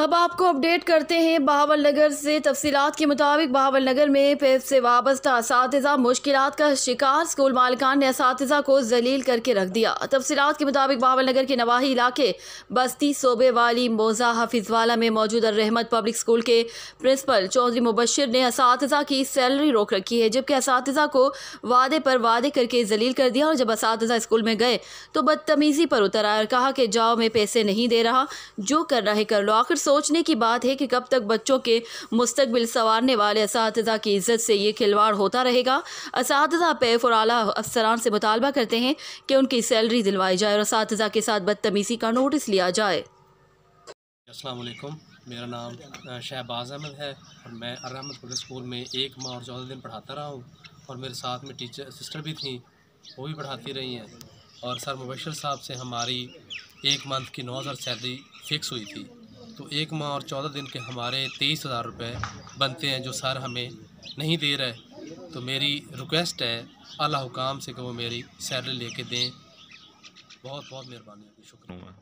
अब आपको अपडेट करते हैं बहावल नगर से तफसीत के मुताबिक बहावल नगर में पेप से वाबस्ता इस मुश्किल का शिकार स्कूल मालिकान ने इस को जलील करके रख दिया तफसीत के मुताबिक बहावल नगर के नवाही इलाके बस्ती सोबे वाली मोजा हफिजवाला में मौजूद रहमत पब्लिक स्कूल के प्रिंसिपल चौधरी मुबशर ने इस की सैलरी रोक रखी है जबकि इस को वादे पर वादे करके जलील कर दिया और जब इस स्कूल में गए तो बदतमीज़ी पर उतर आया और कहा कि जाओ मैं पैसे नहीं दे रहा जो कर रहे कर लो आखिर सोचने की बात है कि कब तक बच्चों के मुस्तबिल संवारने वाले इस की इज्जत से ये खिलवाड़ होता रहेगा इस पैफ और आला अफसरान से मुतालबा करते हैं कि उनकी सैलरी दिलवाई जाए और इस के साथ बदतमीज़ी का नोटिस लिया जाए असलकुम मेरा नाम शहबाज अहमद है और मैं अरहमद पब्लिक स्कूल में एक माह और चौदह दिन पढ़ाता रहा हूँ और मेरे साथ में टीचर सिस्टर भी थी वो भी पढ़ाती रही हैं और सर मुबर साहब से हमारी एक मंथ की नौ हज़ार सैलरी फ़िक्स हुई थी तो एक माह और चौदह दिन के हमारे तेईस हज़ार रुपये बनते हैं जो सर हमें नहीं दे रहे तो मेरी रिक्वेस्ट है अल्लाह हुकाम से कि वो मेरी सैलरी लेके दें बहुत बहुत मेहरबानी शुक्रिया